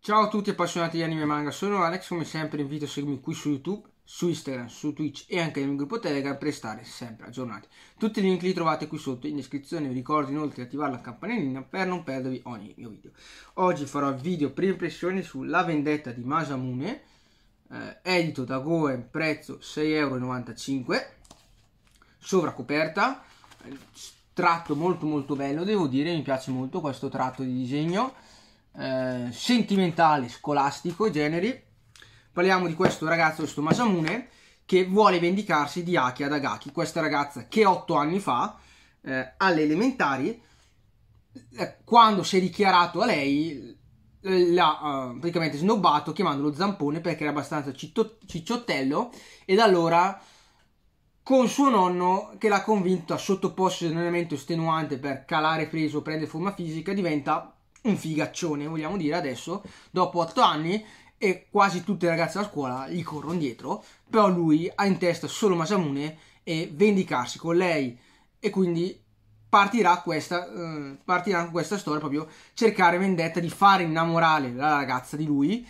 Ciao a tutti appassionati di anime e manga, sono Alex, come sempre invito a seguirmi qui su YouTube, su Instagram, su Twitch e anche nel gruppo Telegram per stare sempre aggiornati. Tutti i link li trovate qui sotto in descrizione, vi ricordo inoltre di attivare la campanellina per non perdervi ogni mio video. Oggi farò video per impressioni sulla vendetta di Masamune, eh, edito da Goen, prezzo 6,95 euro, sovracoperta, tratto molto molto bello, devo dire, mi piace molto questo tratto di disegno, eh, sentimentale, scolastico, generi. Parliamo di questo ragazzo, questo Masamune, che vuole vendicarsi di Aki Adagaki, questa ragazza che 8 anni fa, eh, alle elementari, eh, quando si è dichiarato a lei l'ha uh, eh, praticamente snobbato chiamandolo Zampone perché era abbastanza citto- cicciottello e da allora con suo nonno che l'ha convinto a sottoporsi ad un allenamento estenuante per calare peso, prendere forma fisica, diventa un figaccione, vogliamo dire adesso, dopo otto anni e quasi tutte le ragazze della scuola gli corrono dietro, però lui ha in testa solo Masamune e vendicarsi con lei e quindi partirà questa, eh, partirà questa storia proprio cercare vendetta di fare innamorare la ragazza di lui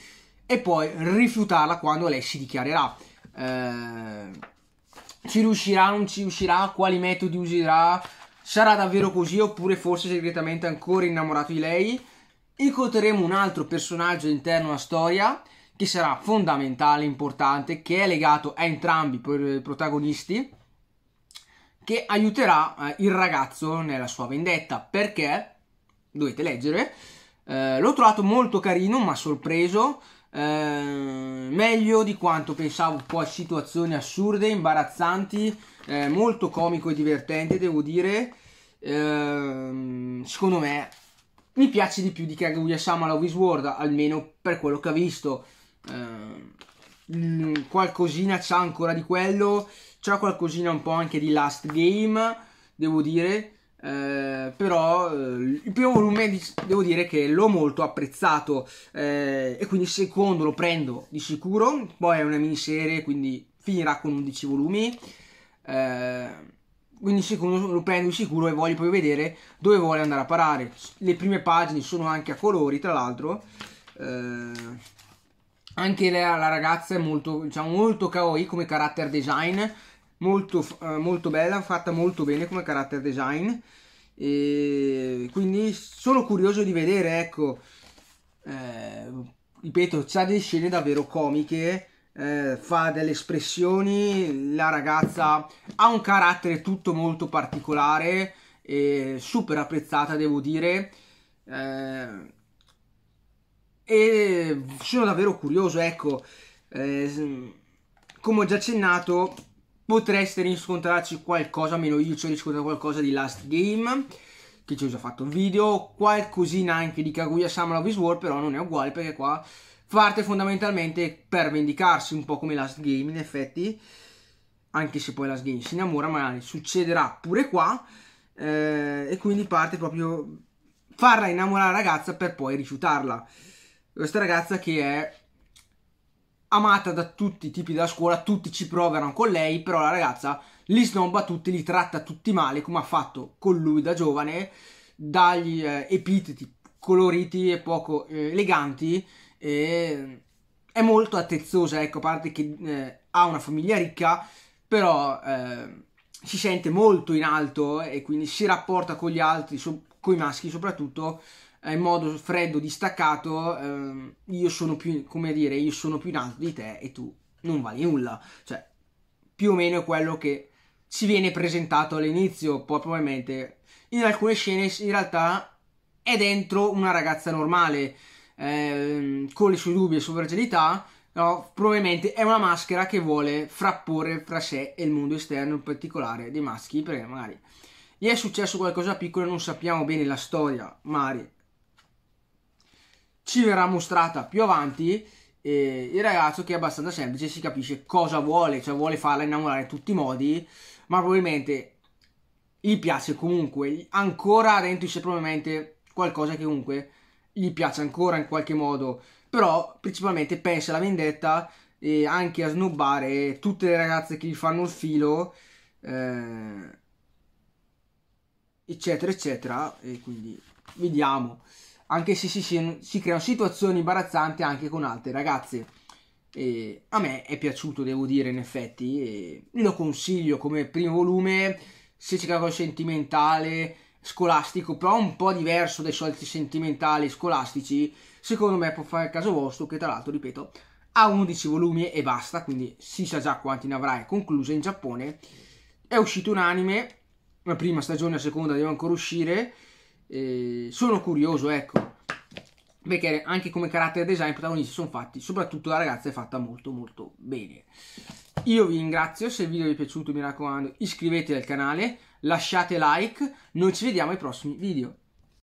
e poi rifiutarla quando lei si dichiarerà. Eh, ci riuscirà, non ci riuscirà, quali metodi userà, sarà davvero così oppure forse segretamente ancora innamorato di lei. Incontreremo un altro personaggio all'interno della storia che sarà fondamentale, importante, che è legato a entrambi i protagonisti che aiuterà eh, il ragazzo nella sua vendetta perché dovete leggere eh, l'ho trovato molto carino ma sorpreso eh, meglio di quanto pensavo poi situazioni assurde imbarazzanti eh, molto comico e divertente devo dire ehm, secondo me mi piace di più di Kaguya Sama Love is World almeno per quello che ha visto ehm, mh, mm, qualcosina c'ha ancora di quello, c'ha qualcosina un po' anche di last game, devo dire. Eh, però eh, il primo volume devo dire che l'ho molto apprezzato eh, e quindi il secondo lo prendo di sicuro poi è una miniserie quindi finirà con 11 volumi eh, quindi il secondo lo prendo di sicuro e voglio poi vedere dove vuole andare a parare le prime pagine sono anche a colori tra l'altro eh, anche la, la ragazza è molto, diciamo, molto kawaii come character design, molto, eh, molto bella, fatta molto bene come character design. E quindi sono curioso di vedere, ecco, eh, ripeto, c'ha delle scene davvero comiche. Eh, fa delle espressioni, la ragazza ha un carattere tutto molto particolare e super apprezzata, devo dire. Eh, e sono davvero curioso, ecco, eh, come ho già accennato, potreste riscontrarci qualcosa, almeno io ci ho riscontrato qualcosa di Last Game, che ci ho già fatto un video, qualcosina anche di Kaguya Sama Love is War, però non è uguale perché qua parte fondamentalmente per vendicarsi, un po' come Last Game in effetti, anche se poi Last Game si innamora, ma succederà pure qua, eh, e quindi parte proprio farla innamorare la ragazza per poi rifiutarla questa ragazza che è amata da tutti i tipi della scuola, tutti ci provano con lei, però la ragazza li snobba tutti, li tratta tutti male, come ha fatto con lui da giovane, dagli eh, epiteti coloriti e poco eh, eleganti, e eh, è molto attezzosa, ecco, a parte che eh, ha una famiglia ricca, però eh, si sente molto in alto e quindi si rapporta con gli altri, so- con i maschi soprattutto, eh, in modo freddo, distaccato, ehm, io sono più, come dire, io sono più in alto di te e tu non vali nulla. Cioè, più o meno è quello che ci viene presentato all'inizio, poi probabilmente in alcune scene in realtà è dentro una ragazza normale, ehm, con le sue dubbi e sue fragilità, no? probabilmente è una maschera che vuole frapporre fra sé e il mondo esterno, in particolare dei maschi, perché magari gli è successo qualcosa piccolo e non sappiamo bene la storia, magari ci verrà mostrata più avanti e il ragazzo che è abbastanza semplice, si capisce cosa vuole, cioè vuole farla innamorare in tutti i modi, ma probabilmente gli piace comunque, ancora dentro c'è probabilmente qualcosa che comunque gli piace ancora in qualche modo, però principalmente pensa alla vendetta e anche a snobbare tutte le ragazze che gli fanno il filo, eh, eccetera, eccetera, e quindi vediamo anche se si, si, si creano situazioni imbarazzanti anche con altre ragazze. E a me è piaciuto, devo dire, in effetti, e lo consiglio come primo volume, se c'è qualcosa sentimentale, scolastico, però un po' diverso dai soliti sentimentali scolastici, secondo me può fare il caso vostro, che tra l'altro, ripeto, ha 11 volumi e basta, quindi si sa già quanti ne avrà, è conclusa in Giappone. È uscito un anime, la prima stagione, la seconda deve ancora uscire, eh, sono curioso, ecco, perché anche come carattere design i protagonisti sono fatti, soprattutto la ragazza è fatta molto molto bene. Io vi ringrazio, se il video vi è piaciuto mi raccomando iscrivetevi al canale, lasciate like, noi ci vediamo ai prossimi video.